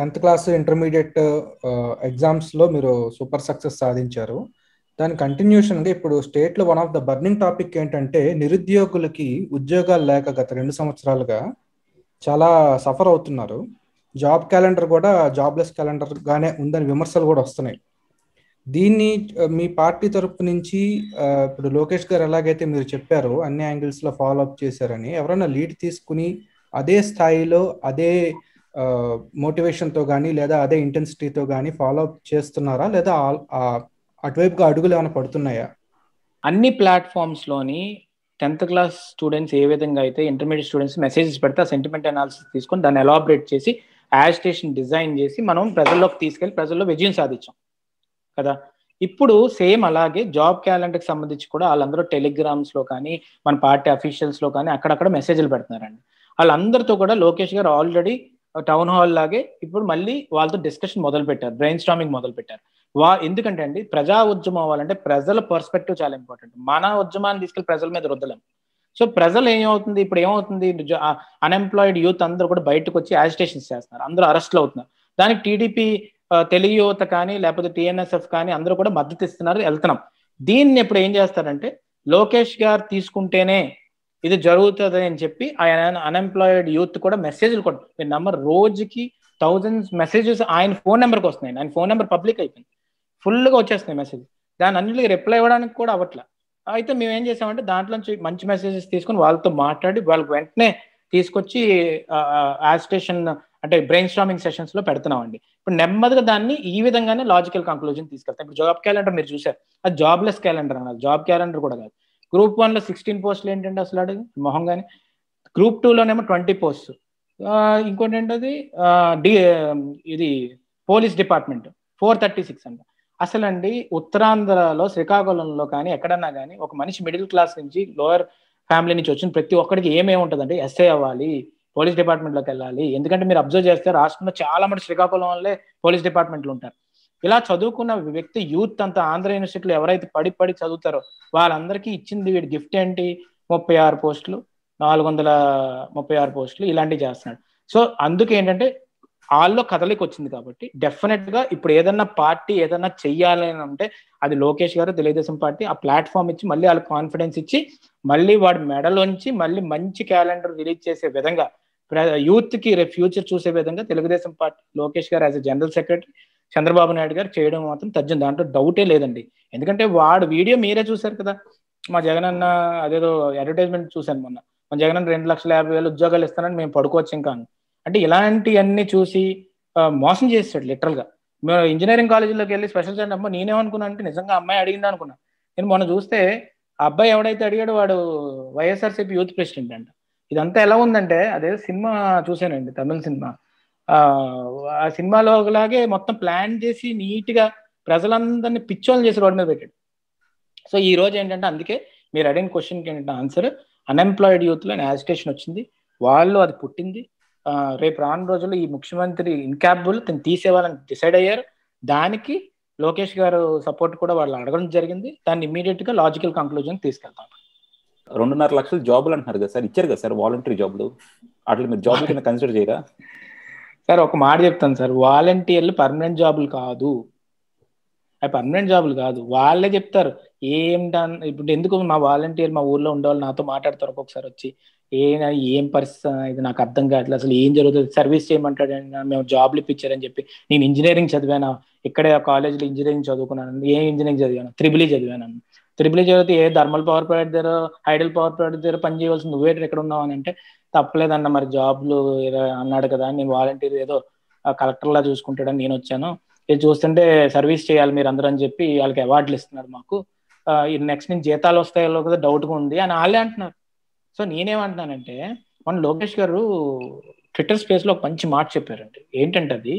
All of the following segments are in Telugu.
టెన్త్ క్లాస్ ఇంటర్మీడియట్ ఎగ్జామ్స్లో మీరు సూపర్ సక్సెస్ సాధించారు దాని కంటిన్యూషన్ గా ఇప్పుడు స్టేట్లో one of the burning topic ఏంటంటే నిరుద్యోగులకి ఉద్యోగాలు లేక గత రెండు సంవత్సరాలుగా చాలా సఫర్ అవుతున్నారు జాబ్ క్యాలెండర్ కూడా జాబ్లెస్ క్యాలెండర్గానే ఉందని విమర్శలు కూడా వస్తున్నాయి దీన్ని మీ పార్టీ తరపు నుంచి ఇప్పుడు లోకేష్ గారు ఎలాగైతే మీరు చెప్పారో అన్ని యాంగిల్స్లో ఫాలో అప్ చేశారని ఎవరైనా లీడ్ తీసుకుని అదే స్థాయిలో అదే మోటివేషన్తో కానీ లేదా అదే ఇంటెన్సిటీతో కానీ ఫాలో అప్ చేస్తున్నారా లేదా అటువైపుగా అడుగులు ఏమైనా పడుతున్నాయా అన్ని ప్లాట్ఫామ్స్లోని టెన్త్ క్లాస్ స్టూడెంట్స్ ఏ విధంగా అయితే ఇంటర్మీడియట్ స్టూడెంట్స్ మెసేజెస్ పెడితే ఆ సెంటిమెంట్ అనాలిసిస్ తీసుకొని దాన్ని ఎలాబరేట్ చేసి యాజిటేషన్ డిజైన్ చేసి మనం ప్రజల్లోకి తీసుకెళ్ళి ప్రజల్లో విజయం సాధించాం కదా ఇప్పుడు సేమ్ అలాగే జాబ్ క్యాలెండర్కి సంబంధించి కూడా వాళ్ళందరూ టెలిగ్రామ్స్లో కానీ మన పార్టీ అఫీషియల్స్లో కానీ అక్కడక్కడ మెసేజ్లు పెడుతున్నారండి వాళ్ళందరితో కూడా లోకేష్ గారు ఆల్రెడీ టౌన్ హాల్ లాగే ఇప్పుడు మళ్ళీ వాళ్ళతో డిస్కషన్ మొదలు పెట్టారు బ్రెయిన్ స్టామింగ్ మొదలు పెట్టారు వా ఎందుకంటే అండి ప్రజా ఉద్యమం అవ్వాలంటే ప్రజల పర్స్పెక్టివ్ చాలా ఇంపార్టెంట్ మన ఉద్యమాన్ని తీసుకెళ్లి ప్రజల మీద రుద్దలం సో ప్రజలు ఏమవుతుంది ఇప్పుడు ఏమవుతుంది అన్ఎంప్లాయిడ్ యూత్ అందరూ కూడా బయటకు వచ్చి యాజిటేషన్స్ చేస్తున్నారు అందరూ అరెస్ట్లు అవుతున్నారు దానికి టీడీపీ తెలుగు యువత కానీ లేకపోతే టీఎన్ఎస్ఎఫ్ కానీ అందరూ కూడా మద్దతు ఇస్తున్నారు వెళ్తున్నాం దీన్ని ఇప్పుడు ఏం చేస్తారంటే లోకేష్ గారు తీసుకుంటేనే ఇది జరుగుతుంది అని చెప్పి ఆయన అన్ఎంప్లాయిడ్ యూత్ కూడా మెసేజ్లు కూడా మీ నమ్మరు రోజుకి థౌజండ్స్ మెసేజెస్ ఆయన ఫోన్ నెంబర్కి వస్తున్నాయి ఆయన ఫోన్ నెంబర్ పబ్లిక్ అయిపోయింది ఫుల్గా వచ్చేస్తున్నాయి మెసేజ్ దాని అన్నిటికి రిప్లై ఇవ్వడానికి కూడా అవ్వట్లా అయితే మేము ఏం చేసామంటే దాంట్లో నుంచి మంచి మెసేజెస్ తీసుకొని వాళ్ళతో మాట్లాడి వాళ్ళకి వెంటనే తీసుకొచ్చి స్టేషన్ అంటే బ్రెయిన్ స్టామింగ్ సెషన్స్ లో అండి ఇప్పుడు నెమ్మదిగా దాన్ని ఈ విధంగానే లాజికల్ కంక్లూజన్ తీసుకెళ్తాం ఇప్పుడు జాబ్ క్యాలెండర్ మీరు చూసారు అది జాబ్లెస్ క్యాలెండర్ అన్నారు జాబ్ క్యాలెండర్ కూడా కాదు గ్రూప్ వన్లో సిక్స్టీన్ పోస్టులు ఏంటంటే అసలు అడుగు మొహం కానీ గ్రూప్ టూలోనేమో ట్వంటీ పోస్ట్ ఇంకోటి ఏంటది డి ఇది police department four thirty six అంట అసలండి ఉత్తరాంధ్రలో శ్రీకాకుళంలో కానీ ఎక్కడన్నా కానీ ఒక మనిషి మిడిల్ క్లాస్ నుంచి లోయర్ ఫ్యామిలీ నుంచి వచ్చిన ప్రతి ఒక్కడికి ఏమేమి అంటే ఎస్ఏ అవ్వాలి పోలీస్ డిపార్ట్మెంట్లోకి వెళ్ళాలి ఎందుకంటే మీరు అబ్జర్వ్ చేస్తే రాష్ట్రంలో చాలా మంది శ్రీకాకుళం పోలీస్ డిపార్ట్మెంట్లు ఉంటారు ఇలా చదువుకున్న వ్యక్తి యూత్ అంతా ఆంధ్ర యూనివర్సిటీలో ఎవరైతే పడి పడి చదువుతారో వాళ్ళందరికీ ఇచ్చింది వీడి గిఫ్ట్ ఏంటి ముప్పై ఆరు పోస్టులు నాలుగు వందల ముప్పై ఆరు పోస్టులు ఇలాంటివి చేస్తున్నాడు సో అందుకే ఏంటంటే వాళ్ళలో కదలికి వచ్చింది కాబట్టి డెఫినెట్ గా ఇప్పుడు ఏదన్నా పార్టీ ఏదన్నా చెయ్యాలి అని అంటే అది లోకేష్ గారు తెలుగుదేశం పార్టీ ఆ ప్లాట్ఫామ్ ఇచ్చి మళ్ళీ వాళ్ళకి కాన్ఫిడెన్స్ ఇచ్చి మళ్ళీ వాడి మెడలోంచి మళ్ళీ మంచి క్యాలెండర్ రిలీజ్ చేసే విధంగా యూత్ కి రేపు ఫ్యూచర్ చూసే విధంగా Telugu Desam party Lokesh garu as a general secretary Chandrababu Naidu garu చేయడం మాత్రం తర్జం దాంట్లో డౌటే లేదండి ఎందుకంటే వాడు వీడియో మీరే చూశారు కదా మా జగన్ అన్న అదేదో అడ్వర్టైజ్మెంట్ చూశాను మొన్న మా జగన్ అన్న రెండు లక్షల యాభై వేలు ఉద్యోగాలు ఇస్తానని మేము పడుకోవచ్చు ఇంకా అంటే ఇలాంటివన్నీ చూసి మోసం చేసాడు లిటరల్ గా మేము ఇంజనీరింగ్ కాలేజీలోకి వెళ్ళి స్పెషల్ స్టడీ అమ్మ నేనేమనుకున్నా అంటే నిజంగా అమ్మాయి అడిగింది అనుకున్నా నేను మొన్న చూస్తే అబ్బాయి ఎవడైతే అడిగాడు వాడు వైఎస్ఆర్సీపీ యూత్ ప్రెసిడెంట్ అంట ఇదంతా ఎలా ఉందంటే అదే సినిమా చూశానండి తమిళ సినిమా ఆ సినిమాలో ఒకలాగే మొత్తం ప్లాన్ చేసి నీట్గా ప్రజలందరినీ పిచ్చోళ్ళని చేసి రోడ్డు మీద పెట్టాడు సో ఈ రోజు ఏంటంటే అందుకే మీరు అడిగిన క్వశ్చన్కి ఏంటంటే ఆన్సర్ అన్ఎంప్లాయిడ్ యూత్లో యాజిటేషన్ వచ్చింది వాళ్ళు అది పుట్టింది రేపు రాను రోజుల్లో ఈ ముఖ్యమంత్రి ఇన్కాపబుల్ తను తీసేవాళ్ళని డిసైడ్ అయ్యారు దానికి లోకేష్ గారు సపోర్ట్ కూడా వాళ్ళు అడగడం జరిగింది దాన్ని ఇమీడియట్ గా లాజికల్ కంక్లూజన్ తీసుకెళ్తాం రెండున్నర లక్షలు జాబులు అంటున్నారు కదా సార్ ఇచ్చారు కదా సార్ వాలంటరీ జాబ్లు అట్లా మీరు జాబులు కింద కన్సిడర్ చేయరా సార్ ఒక మాట చెప్తాను సార్ వాలంటీర్లు పర్మనెంట్ జాబులు కాదు అవి పర్మనెంట్ జాబులు కాదు వాళ్ళే చెప్తారు ఏం డన్ ఇప్పుడు ఎందుకు మా వాలంటీర్ మా ఊర్లో ఉండేవాళ్ళు నాతో మాట్లాడతారు ఒక్కొక్కసారి వచ్చి ఏ ఏం పరిస్థితి ఇది నాకు అర్థం కావట్లేదు అసలు ఏం జరుగుతుంది సర్వీస్ చేయమంటాడు మేము జాబ్లు ఇప్పించారని చెప్పి నేను ఇంజనీరింగ్ చదివాను ఇక్కడే కాలేజ్లో ఇంజనీరింగ్ చదువుకున్నాను ఏం ఇంజనీరింగ్ చదివాను త్రిబులీ చదివాను త్రిబుల్ చదివితే ఏ థర్మల్ పవర్ ప్లాంట్ దగ్గర హైడల్ పవర్ ప్లాంట్ దగ్గర పని చేయవలసి నువ్వే ఎక్కడ ఉన్నావు అని అంటే తప్పలేదన్న మరి జాబ్లు అన్నాడు కదా నేను వాలంటీర్ ఏదో కలెక్టర్లా చూసుకుంటాడని నేను వచ్చాను ఇది చూస్తుంటే సర్వీస్ చేయాలి మీరు అందరూ అని చెప్పి వాళ్ళకి అవార్డులు ఇస్తున్నారు మాకు నెక్స్ట్ నేను జీతాలు వస్తాయో కదా డౌట్గా ఉంది అని వాళ్ళే అంటున్నారు సో నేనేమంటున్నానంటే మన లోకేష్ గారు ట్విట్టర్ స్పేస్లో ఒక మంచి మాట చెప్పారండి ఏంటంటే అది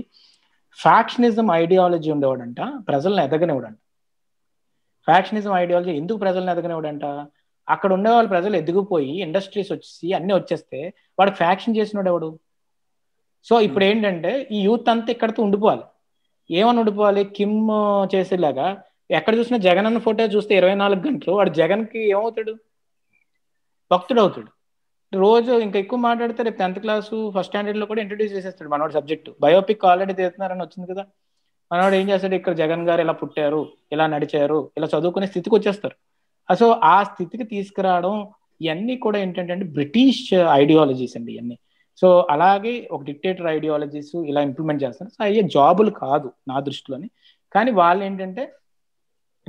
ఫ్యాక్షనిజం ఐడియాలజీ ఉండేవాడంట ప్రజలను ఎదగనివాడంట ఫ్యాక్షనిజం ఐడియాలజీ ఎందుకు ప్రజలను ఎదగనివాడంట అక్కడ ఉండే వాళ్ళు ప్రజలు ఎదిగిపోయి ఇండస్ట్రీస్ వచ్చేసి అన్ని వచ్చేస్తే వాడు ఫ్యాక్షన్ చేసినాడు ఎవడు సో ఇప్పుడు hmm. ఏంటంటే ఈ యూత్ అంతా ఇక్కడతో ఉండిపోవాలి ఏమని ఉండిపోవాలి కిమ్ చేసేలాగా ఎక్కడ చూసినా జగన్ అన్న ఫోటో చూస్తే ఇరవై నాలుగు గంటలు వాడు జగన్ కి ఏమవుతాడు భక్తుడు అవుతాడు రోజు ఇంకా ఎక్కువ మాట్లాడితే రేపు టెన్త్ క్లాస్ ఫస్ట్ స్టాండర్డ్ లో కూడా ఇంట్రడ్యూస్ చేసేస్తాడు వాడు సబ్జెక్టు బయోపిక్ ఆల్రెడీ తీస్తున్నారని వచ్చింది కదా మనవాడు ఏం చేస్తాడు ఇక్కడ జగన్ గారు ఇలా పుట్టారు ఇలా నడిచారు ఇలా చదువుకునే స్థితికి వచ్చేస్తారు సో ఆ స్థితికి తీసుకురావడం ఇవన్నీ కూడా ఏంటంటే బ్రిటిష్ ఐడియాలజీస్ అండి ఇవన్నీ సో అలాగే ఒక డిక్టేటర్ ఐడియాలజీస్ ఇలా ఇంప్లిమెంట్ చేస్తారు సో అయ్యే జాబులు కాదు నా దృష్టిలోని కానీ వాళ్ళు ఏంటంటే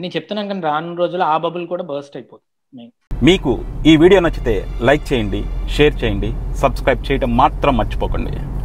నేను చెప్తున్నాను కానీ రానున్న రోజుల్లో ఆ బబుల్ కూడా బర్స్ట్ అయిపోతుంది మీకు ఈ వీడియో నచ్చితే లైక్ చేయండి షేర్ చేయండి సబ్స్క్రైబ్ చేయడం మాత్రం మర్చిపోకండి